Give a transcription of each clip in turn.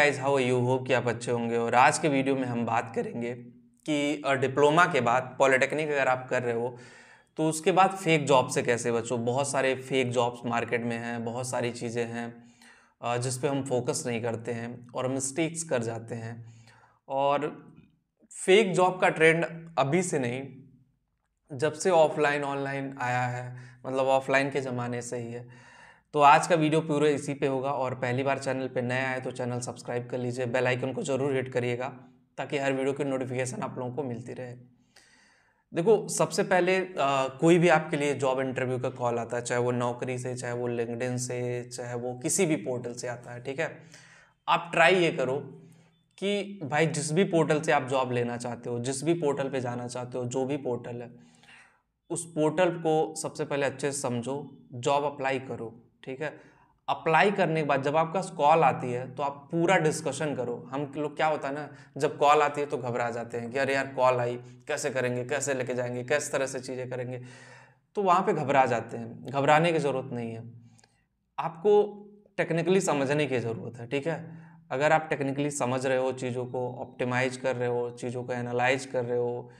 guys how you hope कि आप अच्छे होंगे और आज के वीडियो में हम बात करेंगे कि डिप्लोमा के बाद पॉलिटेक्निक अगर आप कर रहे हो तो उसके बाद फेक जॉब से कैसे बचो बहुत सारे फेक जॉब्स मार्केट में हैं बहुत सारी चीज़ें हैं जिस पे हम फोकस नहीं करते हैं और मिस्टेक्स कर जाते हैं और फेक जॉब का ट्रेंड अभी से नहीं जब से ऑफलाइन ऑनलाइन आया है मतलब ऑफलाइन के ज़माने से ही है तो आज का वीडियो पूरे इसी पे होगा और पहली बार चैनल पे नया आए तो चैनल सब्सक्राइब कर लीजिए बेल आइकन को ज़रूर हिट करिएगा ताकि हर वीडियो की नोटिफिकेशन आप लोगों को मिलती रहे देखो सबसे पहले आ, कोई भी आपके लिए जॉब इंटरव्यू का कॉल आता है चाहे वो नौकरी से चाहे वो लिंकडिन से चाहे वो किसी भी पोर्टल से आता है ठीक है आप ट्राई ये करो कि भाई जिस भी पोर्टल से आप जॉब लेना चाहते हो जिस भी पोर्टल पे जाना चाहते हो जो भी पोर्टल है उस पोर्टल को सबसे पहले अच्छे से समझो जॉब अप्लाई करो ठीक है अप्लाई करने के बाद जब आपका कॉल आती है तो आप पूरा डिस्कशन करो हम लोग क्या होता है ना जब कॉल आती है तो घबरा जाते हैं कि अरे यार कॉल आई कैसे करेंगे कैसे लेके जाएंगे किस तरह से चीज़ें करेंगे तो वहाँ पे घबरा जाते हैं घबराने की ज़रूरत नहीं है आपको टेक्निकली समझने की ज़रूरत है ठीक है अगर आप टेक्निकली समझ रहे हो चीज़ों को ऑप्टिमाइज कर रहे हो चीज़ों को एनालाइज कर रहे हो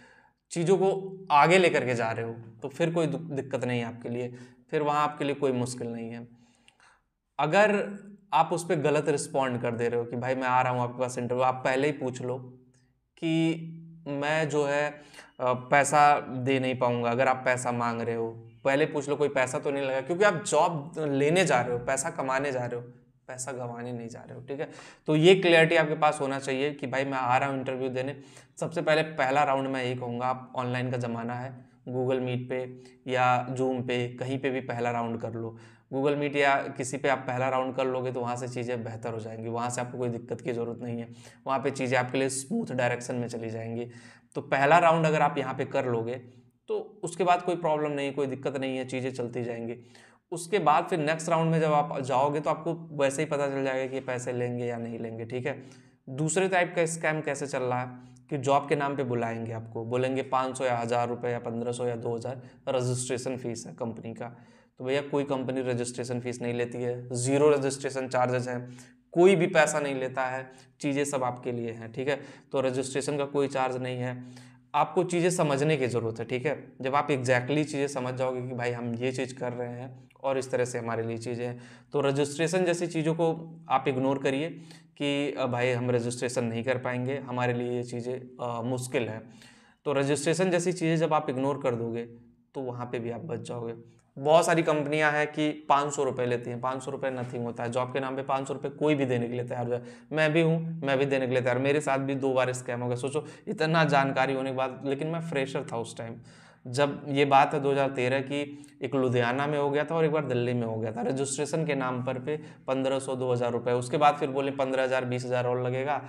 चीज़ों को आगे लेकर के जा रहे हो तो फिर कोई दिक्कत नहीं है आपके लिए फिर वहाँ आपके लिए कोई मुश्किल नहीं है अगर आप उस पर गलत रिस्पॉन्ड कर दे रहे हो कि भाई मैं आ रहा हूँ आपके पास इंटरव्यू आप पहले ही पूछ लो कि मैं जो है पैसा दे नहीं पाऊँगा अगर आप पैसा मांग रहे हो पहले पूछ लो कोई पैसा तो नहीं लगा क्योंकि आप जॉब लेने जा रहे हो पैसा कमाने जा रहे हो पैसा गंवाने नहीं जा रहे हो ठीक है तो ये क्लियरिटी आपके पास होना चाहिए कि भाई मैं आ रहा हूँ इंटरव्यू देने सबसे पहले पहला राउंड मैं यही कहूँगा आप ऑनलाइन का ज़माना है गूगल मीट पे या जूम पे कहीं पे भी पहला राउंड कर लो गूगल मीट या किसी पे आप पहला राउंड कर लोगे तो वहाँ से चीज़ें बेहतर हो जाएंगी वहाँ से आपको कोई दिक्कत की ज़रूरत नहीं है वहाँ पे चीज़ें आपके लिए स्मूथ डायरेक्शन में चली जाएंगी तो पहला राउंड अगर आप यहाँ पे कर लोगे तो उसके बाद कोई प्रॉब्लम नहीं कोई दिक्कत नहीं है चीज़ें चलती जाएंगी उसके बाद फिर नेक्स्ट राउंड में जब आप जाओगे तो आपको वैसे ही पता चल जाएगा कि पैसे लेंगे या नहीं लेंगे ठीक है दूसरे टाइप का स्कैम कैसे चल रहा है कि जॉब के नाम पे बुलाएंगे आपको बोलेंगे पाँच सौ या हज़ार रुपये या पंद्रह सौ या दो हज़ार रजिस्ट्रेशन फ़ीस है कंपनी का तो भैया कोई कंपनी रजिस्ट्रेशन फ़ीस नहीं लेती है ज़ीरो रजिस्ट्रेशन चार्जेस हैं कोई भी पैसा नहीं लेता है चीज़ें सब आपके लिए हैं ठीक है तो रजिस्ट्रेशन का कोई चार्ज नहीं है आपको चीज़ें समझने की ज़रूरत है ठीक है जब आप एग्जैक्टली चीज़ें समझ जाओगे कि भाई हम ये चीज़ कर रहे हैं और इस तरह से हमारे लिए चीज़ें हैं तो रजिस्ट्रेशन जैसी चीज़ों को आप इग्नोर करिए कि भाई हम रजिस्ट्रेशन नहीं कर पाएंगे हमारे लिए ये चीज़ें मुश्किल है तो रजिस्ट्रेशन जैसी चीज़ें जब आप इग्नोर कर दोगे तो वहाँ पे भी आप बच जाओगे बहुत सारी कंपनियाँ हैं कि पाँच सौ रुपये लेती हैं पाँच सौ रुपये नथिंग होता है जॉब के नाम पे पाँच सौ रुपये कोई भी देने के लिए तैयार हो जाए मैं भी हूँ मैं भी देने के लिए तैयार मेरे साथ भी दो बार स्कैम हो गया सोचो इतना जानकारी होने के बाद लेकिन मैं फ्रेशर था उस टाइम जब ये बात है 2013 की एक लुधियाना में हो गया था और एक बार दिल्ली में हो गया था रजिस्ट्रेशन के नाम पर पे 1500 2000 रुपए उसके बाद फिर बोले 15000 20000 और लगेगा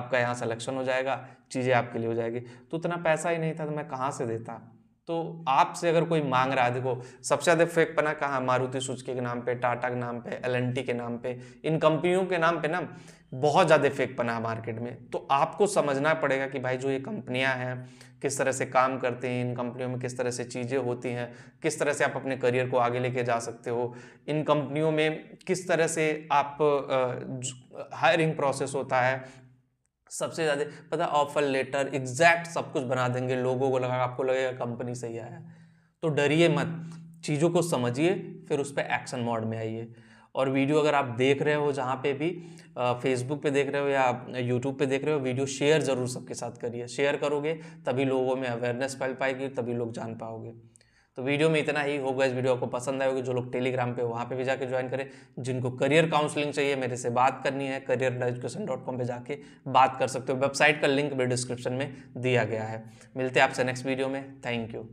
आपका यहाँ सिलेक्शन हो जाएगा चीज़ें आपके लिए हो जाएगी तो उतना पैसा ही नहीं था तो मैं कहाँ से देता तो आपसे अगर कोई मांग रहा है देखो सबसे ज़्यादा फेक पना कहाँ मारुति सुजुकी के नाम पे टाटा के नाम पे एल के नाम पे इन कंपनियों के नाम पे ना बहुत ज़्यादा फेक पना है मार्केट में तो आपको समझना पड़ेगा कि भाई जो ये कंपनियां हैं किस तरह से काम करते हैं इन कंपनियों में किस तरह से चीज़ें होती हैं किस तरह से आप अपने करियर को आगे लेके जा सकते हो इन कंपनियों में किस तरह से आप हायरिंग प्रोसेस होता है सबसे ज़्यादा पता ऑफर लेटर एग्जैक्ट सब कुछ बना देंगे लोगों को लगा आपको लगेगा कंपनी सही आया तो डरिए मत चीज़ों को समझिए फिर उस पर एक्शन मोड में आइए और वीडियो अगर आप देख रहे हो जहाँ पे भी फेसबुक पे देख रहे हो या यूट्यूब पे देख रहे हो वीडियो शेयर ज़रूर सबके साथ करिए शेयर करोगे तभी लोगों में अवेयरनेस फैल पाएगी तभी लोग जान पाओगे तो वीडियो में इतना ही होगा इस वीडियो आपको पसंद आएगा जो लोग टेलीग्राम पे वहाँ पे भी जाके ज्वाइन करें जिनको करियर काउंसलिंग चाहिए मेरे से बात करनी है करियर एजुकेशन डॉट कॉम पर जाके बात कर सकते हो वेबसाइट का लिंक भी डिस्क्रिप्शन में दिया गया है मिलते हैं आपसे नेक्स्ट वीडियो में थैंक यू